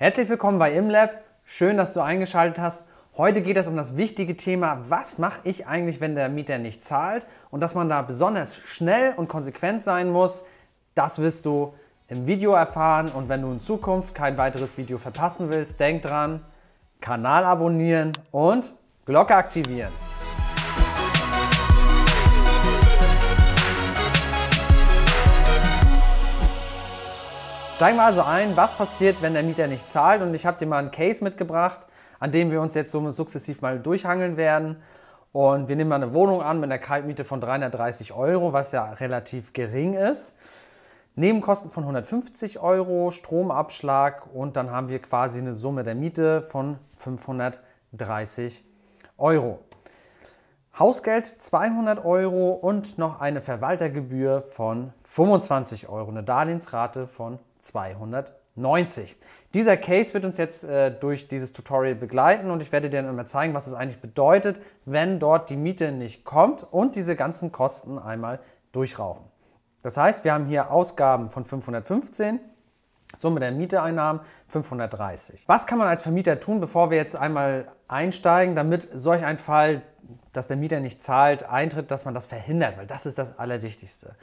Herzlich willkommen bei ImLab. Schön, dass du eingeschaltet hast. Heute geht es um das wichtige Thema, was mache ich eigentlich, wenn der Mieter nicht zahlt und dass man da besonders schnell und konsequent sein muss. Das wirst du im Video erfahren und wenn du in Zukunft kein weiteres Video verpassen willst, denk dran, Kanal abonnieren und Glocke aktivieren. Steigen wir also ein, was passiert, wenn der Mieter nicht zahlt und ich habe dir mal einen Case mitgebracht, an dem wir uns jetzt so sukzessiv mal durchhangeln werden. Und wir nehmen mal eine Wohnung an mit einer Kaltmiete von 330 Euro, was ja relativ gering ist. Nebenkosten von 150 Euro, Stromabschlag und dann haben wir quasi eine Summe der Miete von 530 Euro. Hausgeld 200 Euro und noch eine Verwaltergebühr von 25 Euro, eine Darlehensrate von 25 290. Dieser Case wird uns jetzt äh, durch dieses Tutorial begleiten und ich werde dir dann immer zeigen, was es eigentlich bedeutet, wenn dort die Miete nicht kommt und diese ganzen Kosten einmal durchrauchen. Das heißt, wir haben hier Ausgaben von 515, Summe der Mietereinnahmen 530. Was kann man als Vermieter tun, bevor wir jetzt einmal einsteigen, damit solch ein Fall, dass der Mieter nicht zahlt, eintritt, dass man das verhindert, weil das ist das Allerwichtigste.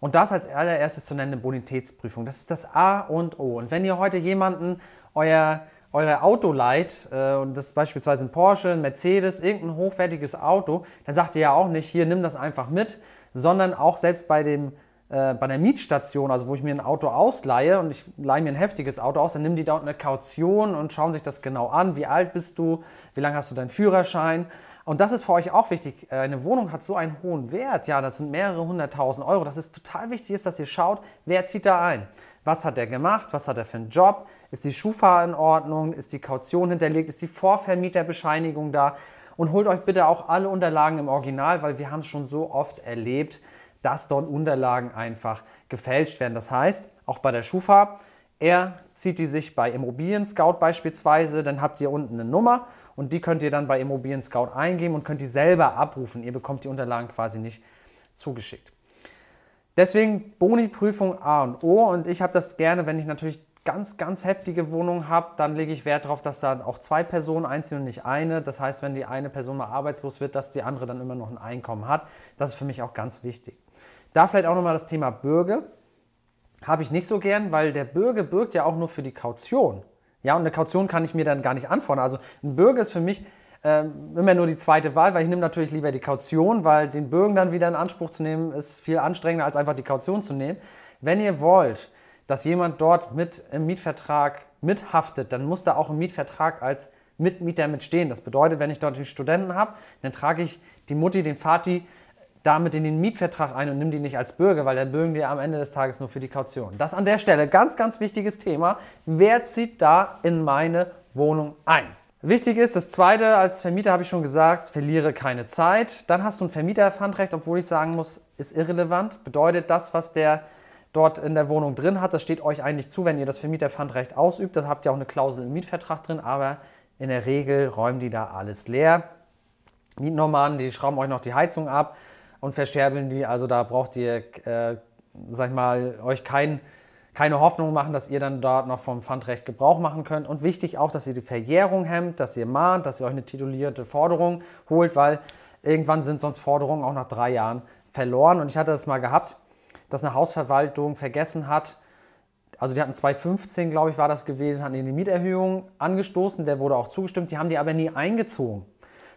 Und das als allererstes zu nennen, eine Bonitätsprüfung. Das ist das A und O. Und wenn ihr heute jemanden euer, euer Auto leiht, äh, und das ist beispielsweise ein Porsche, ein Mercedes, irgendein hochwertiges Auto, dann sagt ihr ja auch nicht, hier, nimm das einfach mit, sondern auch selbst bei dem äh, bei der Mietstation, also wo ich mir ein Auto ausleihe und ich leihe mir ein heftiges Auto aus, dann nehmen die da eine Kaution und schauen sich das genau an. Wie alt bist du? Wie lange hast du deinen Führerschein? Und das ist für euch auch wichtig. Äh, eine Wohnung hat so einen hohen Wert. Ja, das sind mehrere hunderttausend Euro. Das ist total wichtig, ist, dass ihr schaut, wer zieht da ein. Was hat der gemacht? Was hat er für einen Job? Ist die Schufa in Ordnung? Ist die Kaution hinterlegt? Ist die Vorvermieterbescheinigung da? Und holt euch bitte auch alle Unterlagen im Original, weil wir haben es schon so oft erlebt, dass dort Unterlagen einfach gefälscht werden. Das heißt, auch bei der Schufa, er zieht die sich bei Immobilien Scout beispielsweise, dann habt ihr unten eine Nummer und die könnt ihr dann bei Immobilien Scout eingeben und könnt die selber abrufen. Ihr bekommt die Unterlagen quasi nicht zugeschickt. Deswegen Boni-Prüfung A und O und ich habe das gerne, wenn ich natürlich ganz, ganz heftige Wohnungen habe, dann lege ich Wert darauf, dass da auch zwei Personen einziehen und nicht eine. Das heißt, wenn die eine Person mal arbeitslos wird, dass die andere dann immer noch ein Einkommen hat. Das ist für mich auch ganz wichtig. Da vielleicht auch nochmal das Thema Bürge. Habe ich nicht so gern, weil der Bürger bürgt ja auch nur für die Kaution. Ja, und eine Kaution kann ich mir dann gar nicht anfordern. Also ein Bürger ist für mich ähm, immer nur die zweite Wahl, weil ich nehme natürlich lieber die Kaution, weil den Bürgen dann wieder in Anspruch zu nehmen, ist viel anstrengender, als einfach die Kaution zu nehmen. Wenn ihr wollt, dass jemand dort mit im Mietvertrag mithaftet, dann muss da auch im Mietvertrag als Mitmieter mitstehen. Das bedeutet, wenn ich dort einen Studenten habe, dann trage ich die Mutti, den Vati damit in den Mietvertrag ein und nimm die nicht als Bürger, weil dann bürgen die am Ende des Tages nur für die Kaution. Das an der Stelle ganz, ganz wichtiges Thema. Wer zieht da in meine Wohnung ein? Wichtig ist, das Zweite, als Vermieter habe ich schon gesagt, verliere keine Zeit. Dann hast du ein Vermieterpfandrecht, obwohl ich sagen muss, ist irrelevant. Bedeutet das, was der dort in der Wohnung drin hat, das steht euch eigentlich zu, wenn ihr das Vermieterpfandrecht ausübt. Das habt ihr auch eine Klausel im Mietvertrag drin, aber in der Regel räumen die da alles leer. Mietnormanen, die schrauben euch noch die Heizung ab und verscherbeln die. Also da braucht ihr, äh, sag ich mal, euch kein, keine Hoffnung machen, dass ihr dann dort noch vom Pfandrecht Gebrauch machen könnt. Und wichtig auch, dass ihr die Verjährung hemmt, dass ihr mahnt, dass ihr euch eine titulierte Forderung holt, weil irgendwann sind sonst Forderungen auch nach drei Jahren verloren. Und ich hatte das mal gehabt, dass eine Hausverwaltung vergessen hat, also die hatten 2015, glaube ich, war das gewesen, hatten die Mieterhöhung angestoßen, der wurde auch zugestimmt, die haben die aber nie eingezogen.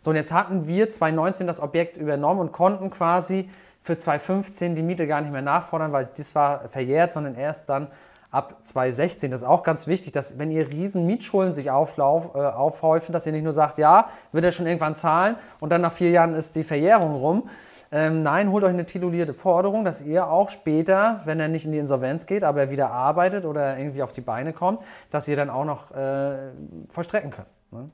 So, und jetzt hatten wir 2019 das Objekt übernommen und konnten quasi für 2015 die Miete gar nicht mehr nachfordern, weil das war verjährt, sondern erst dann ab 2016. Das ist auch ganz wichtig, dass wenn ihr riesen Mietschulden sich auflauf, äh, aufhäufen, dass ihr nicht nur sagt, ja, wird er schon irgendwann zahlen und dann nach vier Jahren ist die Verjährung rum. Ähm, nein, holt euch eine titulierte Forderung, dass ihr auch später, wenn er nicht in die Insolvenz geht, aber wieder arbeitet oder irgendwie auf die Beine kommt, dass ihr dann auch noch äh, vollstrecken könnt. Ne?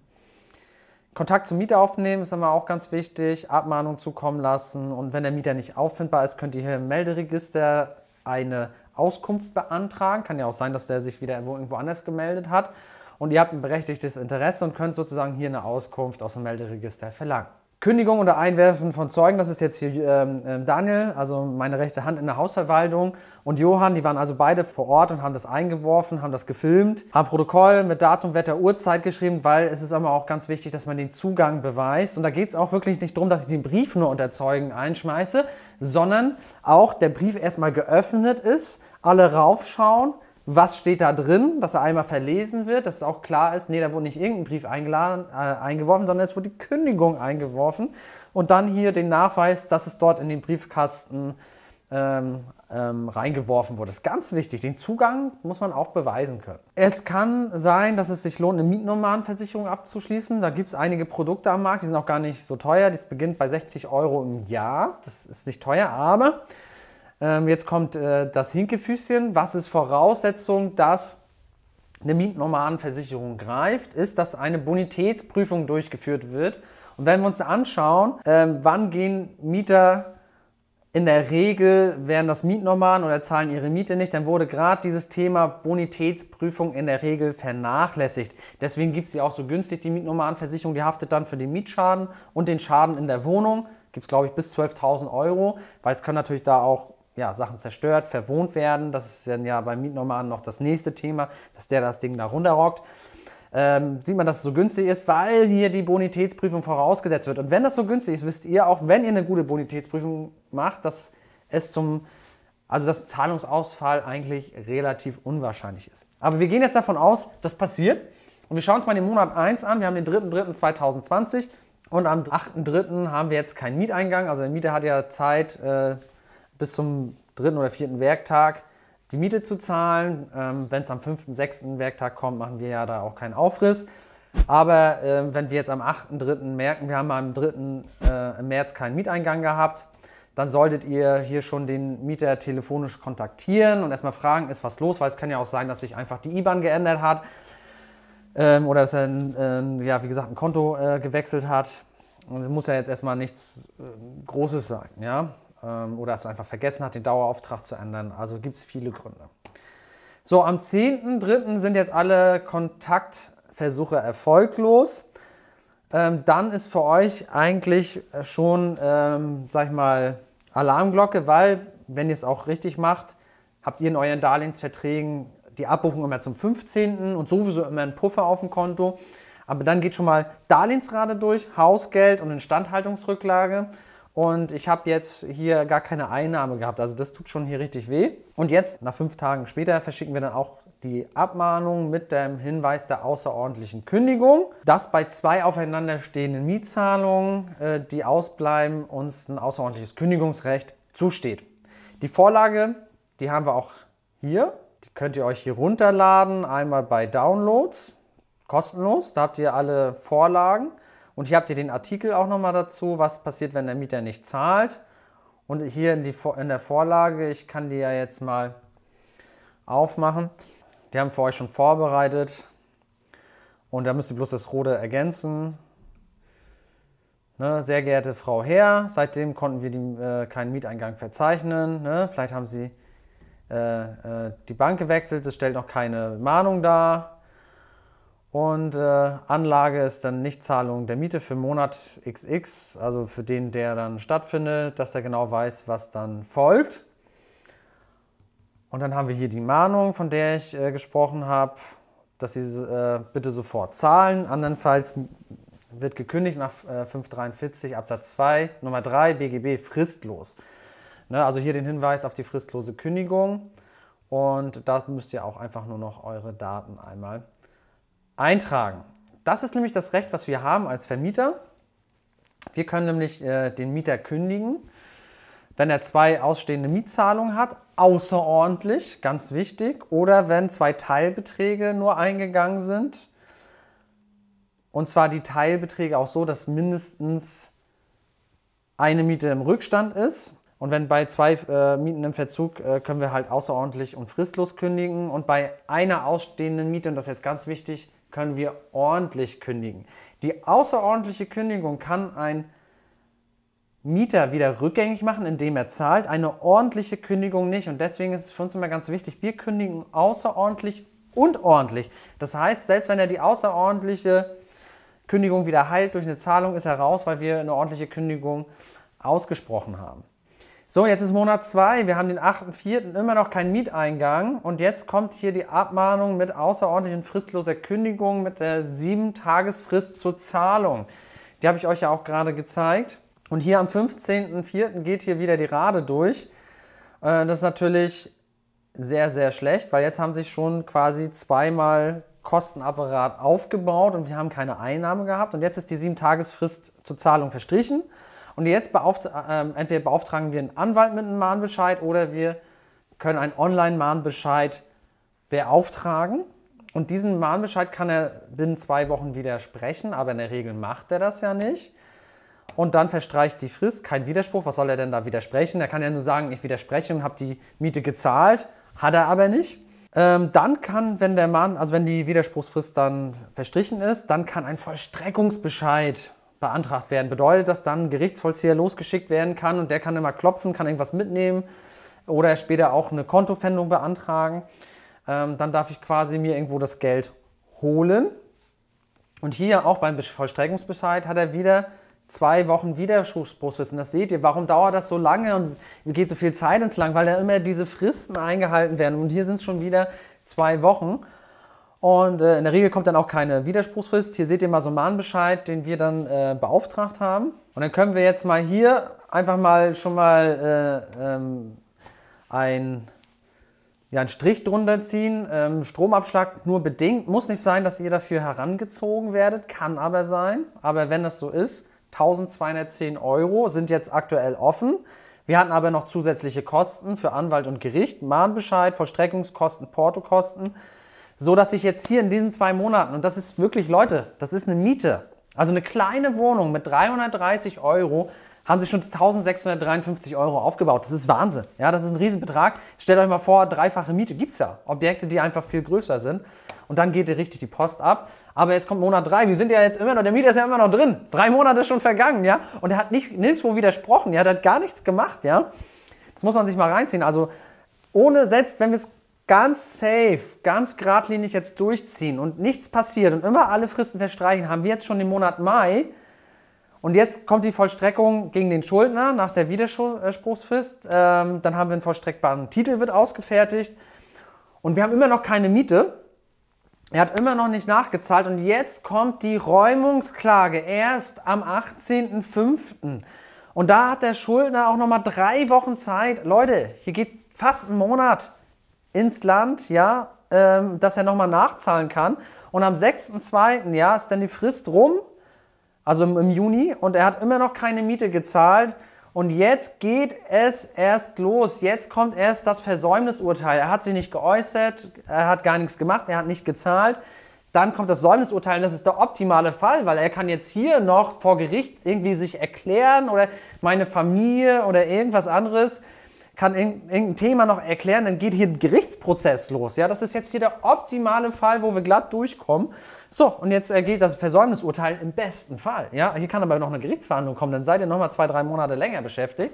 Kontakt zum Mieter aufnehmen ist immer auch ganz wichtig. Abmahnung zukommen lassen. Und wenn der Mieter nicht auffindbar ist, könnt ihr hier im Melderegister eine Auskunft beantragen. Kann ja auch sein, dass der sich wieder irgendwo anders gemeldet hat. Und ihr habt ein berechtigtes Interesse und könnt sozusagen hier eine Auskunft aus dem Melderegister verlangen. Kündigung oder Einwerfen von Zeugen, das ist jetzt hier ähm, ähm, Daniel, also meine rechte Hand in der Hausverwaltung und Johann, die waren also beide vor Ort und haben das eingeworfen, haben das gefilmt, haben Protokoll mit Datum, Wetter, Uhrzeit geschrieben, weil es ist aber auch ganz wichtig, dass man den Zugang beweist. Und da geht es auch wirklich nicht darum, dass ich den Brief nur unter Zeugen einschmeiße, sondern auch der Brief erstmal geöffnet ist, alle raufschauen, was steht da drin, dass er einmal verlesen wird, dass es auch klar ist, nee, da wurde nicht irgendein Brief eingeladen, äh, eingeworfen, sondern es wurde die Kündigung eingeworfen und dann hier den Nachweis, dass es dort in den Briefkasten ähm, ähm, reingeworfen wurde. Das ist ganz wichtig. Den Zugang muss man auch beweisen können. Es kann sein, dass es sich lohnt, eine Mietnummernversicherung abzuschließen. Da gibt es einige Produkte am Markt, die sind auch gar nicht so teuer. Das beginnt bei 60 Euro im Jahr. Das ist nicht teuer, aber ähm, jetzt kommt äh, das Hinkefüßchen. Was ist Voraussetzung, dass eine Mietnormalenversicherung greift, ist, dass eine Bonitätsprüfung durchgeführt wird. Und wenn wir uns anschauen, ähm, wann gehen Mieter in der Regel werden das Mietnormalen oder zahlen ihre Miete nicht, dann wurde gerade dieses Thema Bonitätsprüfung in der Regel vernachlässigt. Deswegen gibt es die auch so günstig, die Mietnormalenversicherung, die haftet dann für den Mietschaden und den Schaden in der Wohnung. Gibt es, glaube ich, bis 12.000 Euro, weil es kann natürlich da auch ja, Sachen zerstört, verwohnt werden. Das ist dann ja beim Mietnormalen noch das nächste Thema, dass der das Ding da runterrockt. Ähm, sieht man, dass es so günstig ist, weil hier die Bonitätsprüfung vorausgesetzt wird. Und wenn das so günstig ist, wisst ihr auch, wenn ihr eine gute Bonitätsprüfung macht, dass es zum, also dass Zahlungsausfall eigentlich relativ unwahrscheinlich ist. Aber wir gehen jetzt davon aus, das passiert. Und wir schauen uns mal den Monat 1 an. Wir haben den 3.3.2020 und am 8.3. haben wir jetzt keinen Mieteingang. Also der Mieter hat ja Zeit, äh, bis zum dritten oder vierten Werktag die Miete zu zahlen. Ähm, wenn es am fünften, sechsten Werktag kommt, machen wir ja da auch keinen Aufriss. Aber äh, wenn wir jetzt am 8.3. merken, wir haben am 3. Äh, März keinen Mieteingang gehabt, dann solltet ihr hier schon den Mieter telefonisch kontaktieren und erstmal fragen, ist was los, weil es kann ja auch sein, dass sich einfach die IBAN geändert hat ähm, oder dass er, ein, äh, ja, wie gesagt, ein Konto äh, gewechselt hat. es muss ja jetzt erstmal nichts äh, Großes sein, ja. Ähm, oder es einfach vergessen hat, den Dauerauftrag zu ändern. Also gibt es viele Gründe. So, am 10.3. sind jetzt alle Kontaktversuche erfolglos. Ähm, dann ist für euch eigentlich schon, ähm, sag ich mal, Alarmglocke, weil, wenn ihr es auch richtig macht, habt ihr in euren Darlehensverträgen die Abbuchung immer zum 15. und sowieso immer einen Puffer auf dem Konto. Aber dann geht schon mal Darlehensrate durch, Hausgeld und Instandhaltungsrücklage und ich habe jetzt hier gar keine Einnahme gehabt. Also das tut schon hier richtig weh. Und jetzt, nach fünf Tagen später, verschicken wir dann auch die Abmahnung mit dem Hinweis der außerordentlichen Kündigung, Das bei zwei aufeinanderstehenden Mietzahlungen, äh, die ausbleiben, uns ein außerordentliches Kündigungsrecht zusteht. Die Vorlage, die haben wir auch hier. Die könnt ihr euch hier runterladen, einmal bei Downloads, kostenlos. Da habt ihr alle Vorlagen. Und hier habt ihr den Artikel auch nochmal dazu, was passiert, wenn der Mieter nicht zahlt. Und hier in, die, in der Vorlage, ich kann die ja jetzt mal aufmachen. Die haben für euch schon vorbereitet. Und da müsst ihr bloß das Rote ergänzen. Ne, sehr geehrte Frau Herr, seitdem konnten wir die, äh, keinen Mieteingang verzeichnen. Ne, vielleicht haben Sie äh, äh, die Bank gewechselt, es stellt noch keine Mahnung dar. Und äh, Anlage ist dann Nichtzahlung der Miete für Monat XX, also für den, der dann stattfindet, dass er genau weiß, was dann folgt. Und dann haben wir hier die Mahnung, von der ich äh, gesprochen habe, dass sie äh, bitte sofort zahlen. Andernfalls wird gekündigt nach 543 äh, Absatz 2 Nummer 3 BGB fristlos. Ne, also hier den Hinweis auf die fristlose Kündigung. Und da müsst ihr auch einfach nur noch eure Daten einmal eintragen. Das ist nämlich das Recht, was wir haben als Vermieter. Wir können nämlich äh, den Mieter kündigen, wenn er zwei ausstehende Mietzahlungen hat, außerordentlich, ganz wichtig, oder wenn zwei Teilbeträge nur eingegangen sind. Und zwar die Teilbeträge auch so, dass mindestens eine Miete im Rückstand ist. Und wenn bei zwei äh, Mieten im Verzug, äh, können wir halt außerordentlich und fristlos kündigen. Und bei einer ausstehenden Miete, und das ist jetzt ganz wichtig, können wir ordentlich kündigen. Die außerordentliche Kündigung kann ein Mieter wieder rückgängig machen, indem er zahlt, eine ordentliche Kündigung nicht. Und deswegen ist es für uns immer ganz wichtig, wir kündigen außerordentlich und ordentlich. Das heißt, selbst wenn er die außerordentliche Kündigung wieder heilt durch eine Zahlung, ist er raus, weil wir eine ordentliche Kündigung ausgesprochen haben. So, jetzt ist Monat 2, wir haben den 8.4., immer noch keinen Mieteingang und jetzt kommt hier die Abmahnung mit außerordentlichen fristloser Kündigung mit der 7-Tagesfrist zur Zahlung. Die habe ich euch ja auch gerade gezeigt. Und hier am 15.04. geht hier wieder die Rade durch. Äh, das ist natürlich sehr, sehr schlecht, weil jetzt haben sich schon quasi zweimal Kostenapparat aufgebaut und wir haben keine Einnahme gehabt. Und jetzt ist die 7-Tagesfrist zur Zahlung verstrichen. Und jetzt beauftragen, äh, entweder beauftragen wir einen Anwalt mit einem Mahnbescheid oder wir können einen Online-Mahnbescheid beauftragen. Und diesen Mahnbescheid kann er binnen zwei Wochen widersprechen, aber in der Regel macht er das ja nicht. Und dann verstreicht die Frist, kein Widerspruch. Was soll er denn da widersprechen? Er kann ja nur sagen, ich widerspreche und habe die Miete gezahlt. Hat er aber nicht. Ähm, dann kann, wenn der Mann, also wenn die Widerspruchsfrist dann verstrichen ist, dann kann ein Vollstreckungsbescheid beantragt werden. Bedeutet dass dann, ein Gerichtsvollzieher losgeschickt werden kann und der kann immer klopfen, kann irgendwas mitnehmen oder später auch eine Kontofendung beantragen. Ähm, dann darf ich quasi mir irgendwo das Geld holen. Und hier auch beim Vollstreckungsbescheid hat er wieder zwei Wochen Widerspruchsfrist. das seht ihr, warum dauert das so lange und geht so viel Zeit ins Lang? Weil da immer diese Fristen eingehalten werden. Und hier sind es schon wieder zwei Wochen. Und äh, in der Regel kommt dann auch keine Widerspruchsfrist. Hier seht ihr mal so einen Mahnbescheid, den wir dann äh, beauftragt haben. Und dann können wir jetzt mal hier einfach mal schon mal äh, ähm, ein, ja, einen Strich drunter ziehen. Ähm, Stromabschlag nur bedingt. Muss nicht sein, dass ihr dafür herangezogen werdet, kann aber sein. Aber wenn das so ist, 1210 Euro sind jetzt aktuell offen. Wir hatten aber noch zusätzliche Kosten für Anwalt und Gericht, Mahnbescheid, Vollstreckungskosten, Portokosten so dass ich jetzt hier in diesen zwei Monaten, und das ist wirklich, Leute, das ist eine Miete, also eine kleine Wohnung mit 330 Euro, haben sie schon 1653 Euro aufgebaut. Das ist Wahnsinn. Ja, das ist ein Riesenbetrag. Stellt euch mal vor, dreifache Miete gibt es ja. Objekte, die einfach viel größer sind. Und dann geht ihr richtig die Post ab. Aber jetzt kommt Monat 3. Wir sind ja jetzt immer noch, der Mieter ist ja immer noch drin. Drei Monate schon vergangen, ja. Und er hat nicht, nirgendwo widersprochen. Ja, der hat gar nichts gemacht, ja. Das muss man sich mal reinziehen. Also ohne, selbst wenn wir es ganz safe, ganz geradlinig jetzt durchziehen und nichts passiert und immer alle Fristen verstreichen, haben wir jetzt schon den Monat Mai. Und jetzt kommt die Vollstreckung gegen den Schuldner nach der Widerspruchsfrist. Ähm, dann haben wir einen vollstreckbaren Titel, wird ausgefertigt. Und wir haben immer noch keine Miete. Er hat immer noch nicht nachgezahlt. Und jetzt kommt die Räumungsklage erst am 18.05. Und da hat der Schuldner auch nochmal drei Wochen Zeit. Leute, hier geht fast ein Monat ins Land, ja, ähm, dass er nochmal nachzahlen kann. Und am 6.2. Ja, ist dann die Frist rum, also im, Juni, und er hat immer noch keine Miete gezahlt. Und jetzt geht es erst los. Jetzt kommt erst das Versäumnisurteil. Er hat sich nicht geäußert, er hat gar nichts gemacht, er hat nicht gezahlt. Dann kommt das Säumnisurteil und das ist der optimale Fall, weil er kann jetzt hier noch vor Gericht irgendwie sich erklären oder meine Familie oder irgendwas anderes kann irgendein Thema noch erklären, dann geht hier ein Gerichtsprozess los. Ja, das ist jetzt hier der optimale Fall, wo wir glatt durchkommen. So, und jetzt äh, geht das Versäumnisurteil im besten Fall. Ja, hier kann aber noch eine Gerichtsverhandlung kommen, dann seid ihr nochmal zwei, drei Monate länger beschäftigt.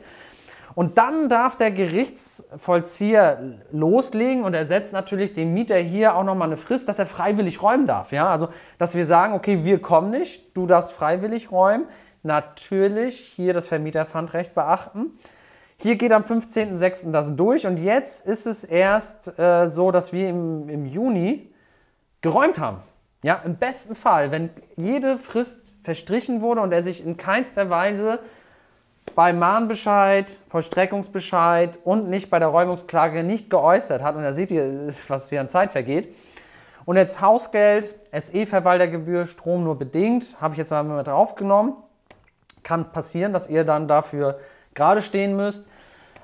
Und dann darf der Gerichtsvollzieher loslegen und er setzt natürlich dem Mieter hier auch nochmal eine Frist, dass er freiwillig räumen darf. Ja, also, dass wir sagen, okay, wir kommen nicht, du darfst freiwillig räumen. Natürlich hier das Vermieterpfandrecht beachten. Hier geht am 15.06. das durch und jetzt ist es erst äh, so, dass wir im, im Juni geräumt haben. Ja, im besten Fall, wenn jede Frist verstrichen wurde und er sich in keinster Weise bei Mahnbescheid, Vollstreckungsbescheid und nicht bei der Räumungsklage nicht geäußert hat. Und da seht ihr, was hier an Zeit vergeht. Und jetzt Hausgeld, SE-Verwaltergebühr, Strom nur bedingt, habe ich jetzt einmal mit draufgenommen. Kann passieren, dass ihr dann dafür gerade stehen müsst.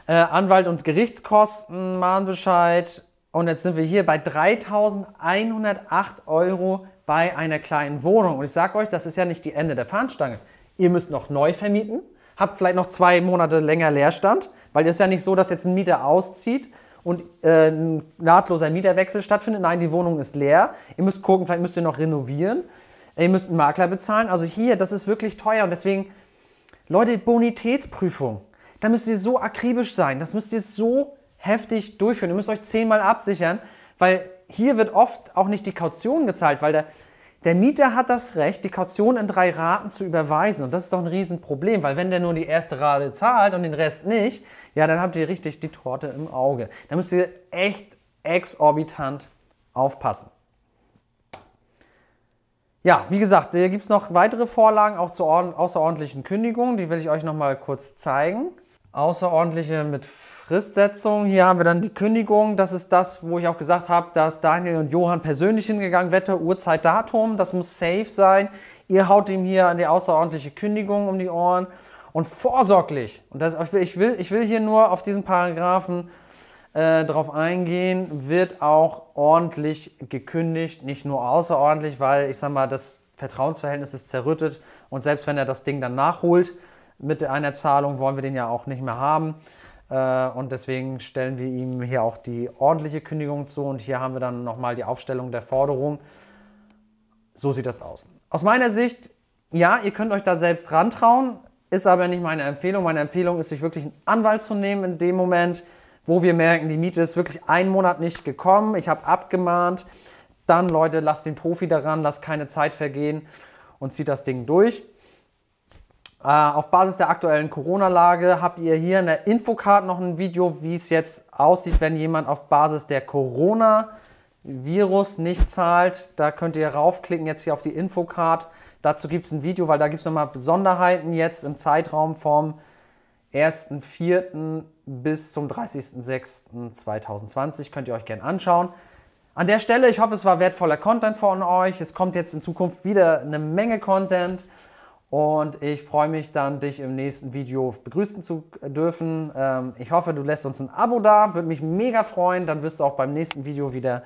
Äh, Anwalt- und Gerichtskosten, Mahnbescheid. Und jetzt sind wir hier bei 3.108 Euro bei einer kleinen Wohnung. Und ich sage euch, das ist ja nicht die Ende der Fahnenstange. Ihr müsst noch neu vermieten, habt vielleicht noch zwei Monate länger Leerstand, weil es ist ja nicht so, dass jetzt ein Mieter auszieht und äh, ein nahtloser Mieterwechsel stattfindet. Nein, die Wohnung ist leer. Ihr müsst gucken, vielleicht müsst ihr noch renovieren. Ihr müsst einen Makler bezahlen. Also hier, das ist wirklich teuer und deswegen Leute, Bonitätsprüfung. Da müsst ihr so akribisch sein. Das müsst ihr so heftig durchführen. Ihr müsst euch zehnmal absichern, weil hier wird oft auch nicht die Kaution gezahlt, weil der, der Mieter hat das Recht, die Kaution in drei Raten zu überweisen. Und das ist doch ein Riesenproblem, weil wenn der nur die erste Rate zahlt und den Rest nicht, ja, dann habt ihr richtig die Torte im Auge. Da müsst ihr echt exorbitant aufpassen. Ja, wie gesagt, hier gibt es noch weitere Vorlagen auch zur außerordentlichen Kündigung. Die will ich euch nochmal kurz zeigen. Außerordentliche mit Fristsetzung. Hier haben wir dann die Kündigung. Das ist das, wo ich auch gesagt habe, dass Daniel und Johann persönlich hingegangen Wetter, Uhrzeit, Datum. Das muss safe sein. Ihr haut ihm hier an die außerordentliche Kündigung um die Ohren. Und vorsorglich, und das, ich, will, ich will hier nur auf diesen Paragraphen äh, eingehen, wird auch ordentlich gekündigt, nicht nur außerordentlich, weil ich sag mal, das Vertrauensverhältnis ist zerrüttet und selbst wenn er das Ding dann nachholt mit einer Zahlung, wollen wir den ja auch nicht mehr haben. Äh, und deswegen stellen wir ihm hier auch die ordentliche Kündigung zu und hier haben wir dann nochmal die Aufstellung der Forderung. So sieht das aus. Aus meiner Sicht, ja, ihr könnt euch da selbst rantrauen, ist aber nicht meine Empfehlung. Meine Empfehlung ist, sich wirklich einen Anwalt zu nehmen in dem Moment, wo wir merken, die Miete ist wirklich einen Monat nicht gekommen, ich habe abgemahnt, dann Leute, lasst den Profi daran, lasst keine Zeit vergehen und zieht das Ding durch. Äh, auf Basis der aktuellen Corona-Lage habt ihr hier in der Infocard noch ein Video, wie es jetzt aussieht, wenn jemand auf Basis der Corona-Virus nicht zahlt. Da könnt ihr raufklicken jetzt hier auf die Infocard. Dazu gibt es ein Video, weil da gibt es nochmal Besonderheiten jetzt im Zeitraum vom 1.4. bis zum 30.06.2020. Könnt ihr euch gerne anschauen. An der Stelle, ich hoffe, es war wertvoller Content von euch. Es kommt jetzt in Zukunft wieder eine Menge Content. Und ich freue mich dann, dich im nächsten Video begrüßen zu dürfen. Ähm, ich hoffe, du lässt uns ein Abo da. Würde mich mega freuen. Dann wirst du auch beim nächsten Video wieder,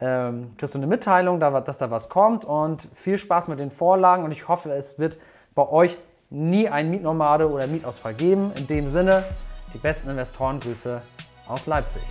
ähm, kriegst du eine Mitteilung, dass da was kommt. Und viel Spaß mit den Vorlagen. Und ich hoffe, es wird bei euch nie einen Mietnomade oder Mietausfall geben. In dem Sinne, die besten Investorengrüße aus Leipzig.